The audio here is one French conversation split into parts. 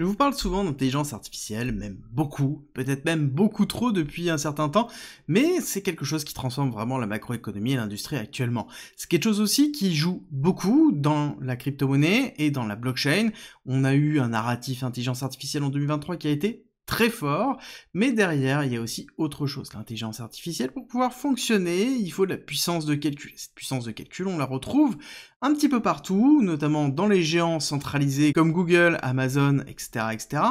Je vous parle souvent d'intelligence artificielle, même beaucoup, peut-être même beaucoup trop depuis un certain temps, mais c'est quelque chose qui transforme vraiment la macroéconomie et l'industrie actuellement. C'est quelque chose aussi qui joue beaucoup dans la crypto-monnaie et dans la blockchain. On a eu un narratif intelligence artificielle en 2023 qui a été très fort, mais derrière, il y a aussi autre chose. L'intelligence artificielle, pour pouvoir fonctionner, il faut de la puissance de calcul. Cette puissance de calcul, on la retrouve un petit peu partout, notamment dans les géants centralisés comme Google, Amazon, etc., etc.,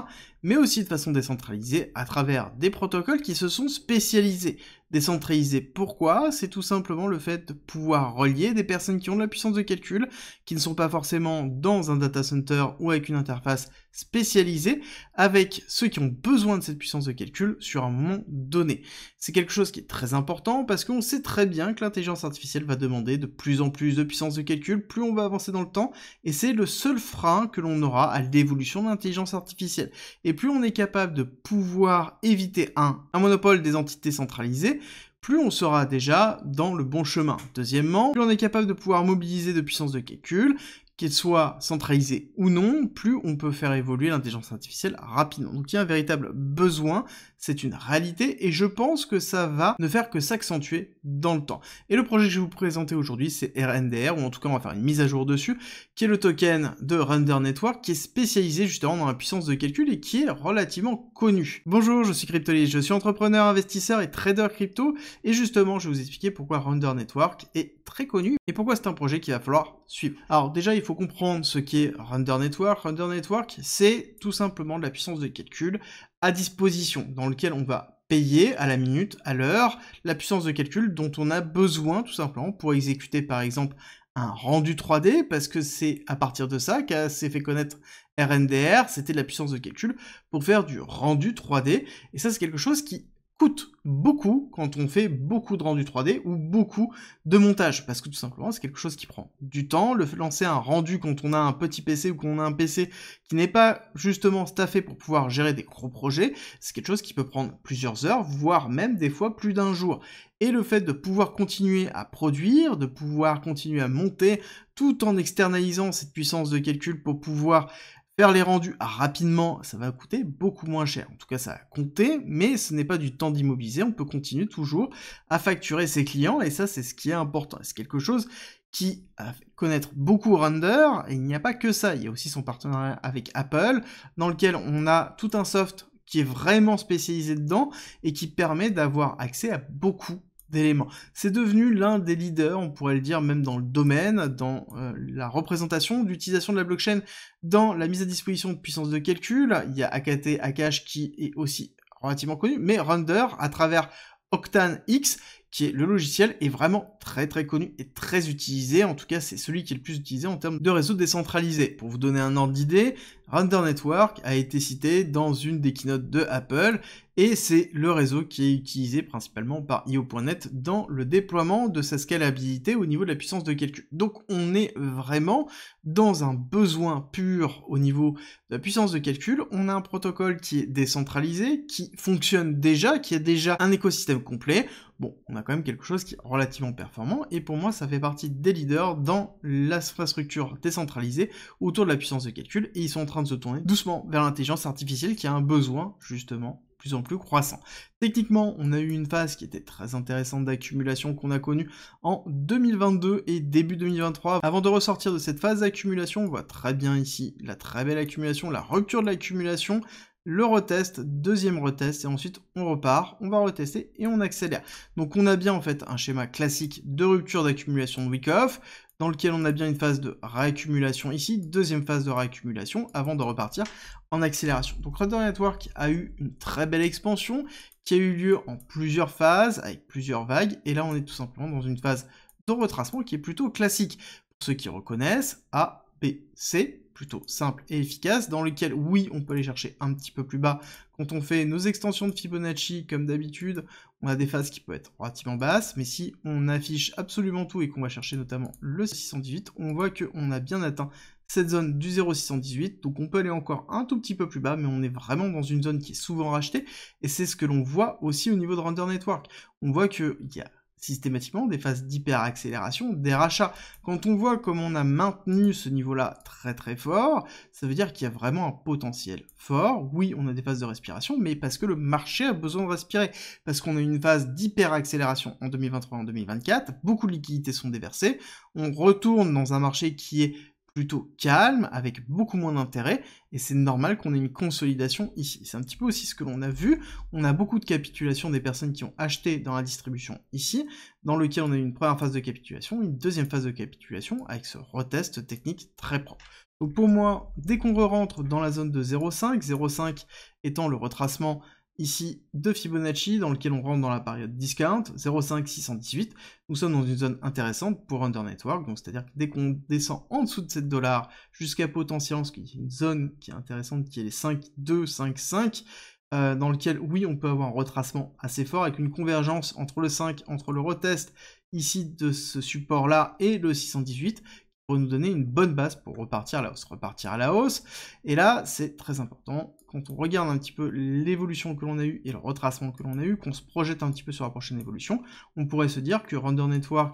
mais aussi de façon décentralisée à travers des protocoles qui se sont spécialisés décentralisé. pourquoi C'est tout simplement le fait de pouvoir relier des personnes qui ont de la puissance de calcul, qui ne sont pas forcément dans un data center ou avec une interface spécialisée, avec ceux qui ont besoin de cette puissance de calcul sur un moment donné. C'est quelque chose qui est très important parce qu'on sait très bien que l'intelligence artificielle va demander de plus en plus de puissance de calcul, plus on va avancer dans le temps, et c'est le seul frein que l'on aura à l'évolution de l'intelligence artificielle. Et plus on est capable de pouvoir éviter un, un monopole des entités centralisées, plus on sera déjà dans le bon chemin. Deuxièmement, plus on est capable de pouvoir mobiliser de puissances de calcul, qu'elle soit centralisées ou non, plus on peut faire évoluer l'intelligence artificielle rapidement. Donc il y a un véritable besoin c'est une réalité et je pense que ça va ne faire que s'accentuer dans le temps. Et le projet que je vais vous présenter aujourd'hui, c'est RNDR, ou en tout cas on va faire une mise à jour dessus, qui est le token de Render Network, qui est spécialisé justement dans la puissance de calcul et qui est relativement connu. Bonjour, je suis Cryptolis, je suis entrepreneur, investisseur et trader crypto, et justement je vais vous expliquer pourquoi Render Network est très connu et pourquoi c'est un projet qu'il va falloir suivre. Alors déjà, il faut comprendre ce qu'est Render Network. Render Network, c'est tout simplement de la puissance de calcul à disposition, dans lequel on va payer à la minute, à l'heure, la puissance de calcul dont on a besoin tout simplement pour exécuter par exemple un rendu 3D, parce que c'est à partir de ça qu'a s'est fait connaître RNDR, c'était la puissance de calcul pour faire du rendu 3D, et ça c'est quelque chose qui coûte beaucoup quand on fait beaucoup de rendu 3D ou beaucoup de montage, parce que tout simplement c'est quelque chose qui prend du temps. Le lancer un rendu quand on a un petit PC ou qu'on a un PC qui n'est pas justement staffé pour pouvoir gérer des gros projets, c'est quelque chose qui peut prendre plusieurs heures, voire même des fois plus d'un jour. Et le fait de pouvoir continuer à produire, de pouvoir continuer à monter, tout en externalisant cette puissance de calcul pour pouvoir Faire les rendus ah, rapidement, ça va coûter beaucoup moins cher. En tout cas, ça a compté, mais ce n'est pas du temps d'immobiliser. On peut continuer toujours à facturer ses clients, et ça, c'est ce qui est important. C'est quelque chose qui euh, a connaître beaucoup Render, et il n'y a pas que ça. Il y a aussi son partenariat avec Apple, dans lequel on a tout un soft qui est vraiment spécialisé dedans et qui permet d'avoir accès à beaucoup c'est devenu l'un des leaders, on pourrait le dire même dans le domaine, dans euh, la représentation, d'utilisation de la blockchain dans la mise à disposition de puissance de calcul. Il y a AKT, Akash qui est aussi relativement connu, mais Render, à travers Octane X, qui est le logiciel, est vraiment très très connu et très utilisé. En tout cas, c'est celui qui est le plus utilisé en termes de réseau décentralisé. Pour vous donner un ordre d'idée, Render Network a été cité dans une des keynotes de Apple et c'est le réseau qui est utilisé principalement par IO.net dans le déploiement de sa scalabilité au niveau de la puissance de calcul. Donc on est vraiment dans un besoin pur au niveau de la puissance de calcul. On a un protocole qui est décentralisé, qui fonctionne déjà, qui a déjà un écosystème complet. Bon, on a quand même quelque chose qui est relativement performant et pour moi ça fait partie des leaders dans l'infrastructure décentralisée autour de la puissance de calcul et ils sont en train de se tourner doucement vers l'intelligence artificielle qui a un besoin, justement, plus en plus croissant. Techniquement, on a eu une phase qui était très intéressante d'accumulation qu'on a connue en 2022 et début 2023. Avant de ressortir de cette phase d'accumulation, on voit très bien ici la très belle accumulation, la rupture de l'accumulation, le retest, deuxième retest, et ensuite on repart, on va retester et on accélère. Donc on a bien en fait un schéma classique de rupture d'accumulation de week-off, dans lequel on a bien une phase de réaccumulation ici, deuxième phase de réaccumulation avant de repartir en accélération. Donc Radar Network a eu une très belle expansion qui a eu lieu en plusieurs phases, avec plusieurs vagues, et là on est tout simplement dans une phase de retracement qui est plutôt classique. Pour ceux qui reconnaissent, A, B, C, plutôt simple et efficace, dans lequel, oui, on peut aller chercher un petit peu plus bas quand on fait nos extensions de Fibonacci, comme d'habitude, on a des phases qui peuvent être relativement basses, mais si on affiche absolument tout et qu'on va chercher notamment le 618, on voit qu'on a bien atteint cette zone du 0,618, donc on peut aller encore un tout petit peu plus bas, mais on est vraiment dans une zone qui est souvent rachetée, et c'est ce que l'on voit aussi au niveau de Render Network. On voit qu'il y a systématiquement des phases d'hyper d'hyperaccélération, des rachats. Quand on voit comme on a maintenu ce niveau-là très très fort, ça veut dire qu'il y a vraiment un potentiel fort. Oui, on a des phases de respiration, mais parce que le marché a besoin de respirer, parce qu'on a une phase d'hyper d'hyperaccélération en 2023 en 2024, beaucoup de liquidités sont déversées, on retourne dans un marché qui est plutôt calme, avec beaucoup moins d'intérêt, et c'est normal qu'on ait une consolidation ici. C'est un petit peu aussi ce que l'on a vu, on a beaucoup de capitulation des personnes qui ont acheté dans la distribution ici, dans lequel on a une première phase de capitulation, une deuxième phase de capitulation, avec ce retest technique très propre. Donc pour moi, dès qu'on rentre dans la zone de 0,5, 0,5 étant le retracement Ici, de Fibonacci dans lequel on rentre dans la période discount, 0,5618. Nous sommes dans une zone intéressante pour Under Network, donc c'est-à-dire que dès qu'on descend en dessous de 7 dollars jusqu'à potentiellement, ce qui est une zone qui est intéressante, qui est les 5255, euh, dans lequel, oui, on peut avoir un retracement assez fort avec une convergence entre le 5, entre le retest ici de ce support-là et le 618 pour nous donner une bonne base pour repartir à la hausse. Repartir à la hausse, et là, c'est très important, quand on regarde un petit peu l'évolution que l'on a eu, et le retracement que l'on a eu, qu'on se projette un petit peu sur la prochaine évolution, on pourrait se dire que Render Network,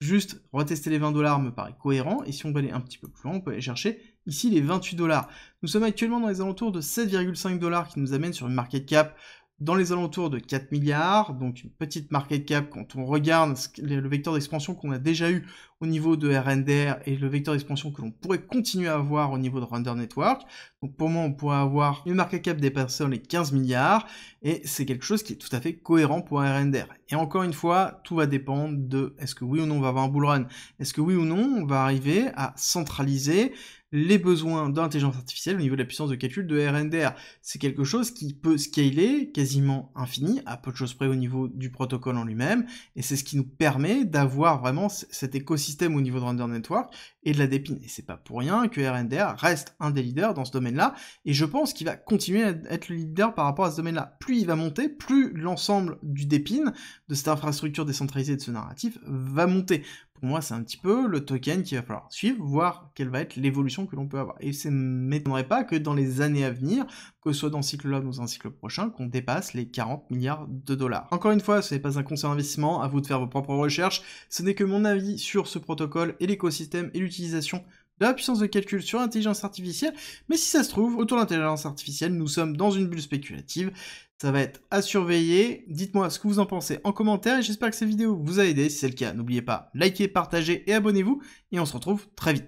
juste retester les 20 dollars me paraît cohérent, et si on veut aller un petit peu plus loin, on peut aller chercher ici les 28 dollars. Nous sommes actuellement dans les alentours de 7,5 dollars qui nous amène sur une market cap dans les alentours de 4 milliards, donc une petite market cap quand on regarde le vecteur d'expansion qu'on a déjà eu au niveau de RNDR et le vecteur d'expansion que l'on pourrait continuer à avoir au niveau de Render Network. Donc pour moi, on pourrait avoir une market cap dépassant les 15 milliards et c'est quelque chose qui est tout à fait cohérent pour RNDR. Et encore une fois, tout va dépendre de est-ce que oui ou non on va avoir un bull run, est-ce que oui ou non on va arriver à centraliser les besoins d'intelligence artificielle au niveau de la puissance de calcul de RNDR. C'est quelque chose qui peut scaler quasiment infini, à peu de choses près au niveau du protocole en lui-même, et c'est ce qui nous permet d'avoir vraiment cet écosystème au niveau de Render Network et de la dépine. Et c'est pas pour rien que RNDR reste un des leaders dans ce domaine-là, et je pense qu'il va continuer à être le leader par rapport à ce domaine-là. Plus il va monter, plus l'ensemble du dépine, de cette infrastructure décentralisée de ce narratif, va monter. Pour moi, c'est un petit peu le token qu'il va falloir suivre, voir quelle va être l'évolution que l'on peut avoir. Et ça ne m'étonnerait pas que dans les années à venir, que ce soit dans ce cycle-là ou dans un cycle prochain, qu'on dépasse les 40 milliards de dollars. Encore une fois, ce n'est pas un conseil d'investissement, à vous de faire vos propres recherches, ce n'est que mon avis sur ce protocole et l'écosystème et l'utilisation de la puissance de calcul sur l'intelligence artificielle, mais si ça se trouve, autour de l'intelligence artificielle, nous sommes dans une bulle spéculative. Ça va être à surveiller. Dites-moi ce que vous en pensez en commentaire et j'espère que cette vidéo vous a aidé. Si c'est le cas, n'oubliez pas, likez, partagez et abonnez-vous. Et on se retrouve très vite.